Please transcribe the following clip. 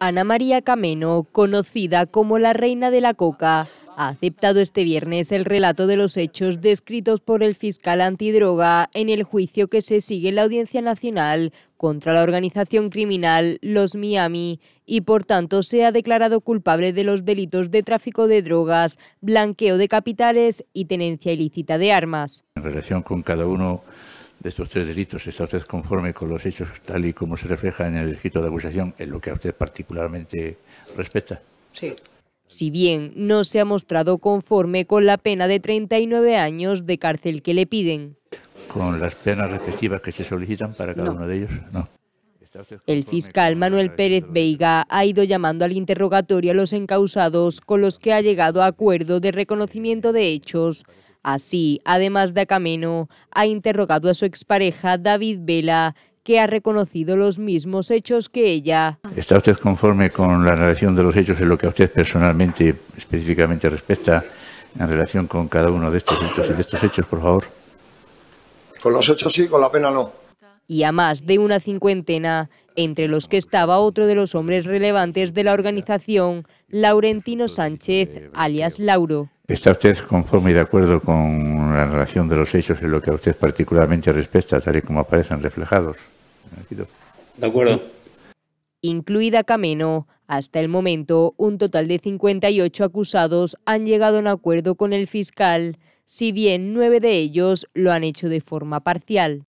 Ana María Cameno, conocida como la Reina de la Coca, ha aceptado este viernes el relato de los hechos descritos por el fiscal antidroga en el juicio que se sigue en la Audiencia Nacional contra la organización criminal Los Miami y por tanto se ha declarado culpable de los delitos de tráfico de drogas, blanqueo de capitales y tenencia ilícita de armas. En relación con cada uno de estos tres delitos, está usted conforme con los hechos tal y como se refleja en el escrito de acusación, en lo que a usted particularmente respecta? Sí. Si bien no se ha mostrado conforme con la pena de 39 años de cárcel que le piden. ¿Con las penas respectivas que se solicitan para cada uno de ellos? No. El fiscal Manuel Pérez Veiga ha ido llamando al interrogatorio a los encausados con los que ha llegado a acuerdo de reconocimiento de hechos Así, además de Acameno, ha interrogado a su expareja David Vela, que ha reconocido los mismos hechos que ella. ¿Está usted conforme con la narración de los hechos en lo que a usted personalmente, específicamente respecta, en relación con cada uno de estos de estos hechos, por favor? Con los hechos sí, con la pena no. Y a más de una cincuentena, entre los que estaba otro de los hombres relevantes de la organización, Laurentino Sánchez, alias Lauro. ¿Está usted conforme y de acuerdo con la narración de los hechos en lo que a usted particularmente respecta, tal y como aparecen reflejados? De acuerdo. Incluida Cameno, hasta el momento un total de 58 acusados han llegado a un acuerdo con el fiscal, si bien nueve de ellos lo han hecho de forma parcial.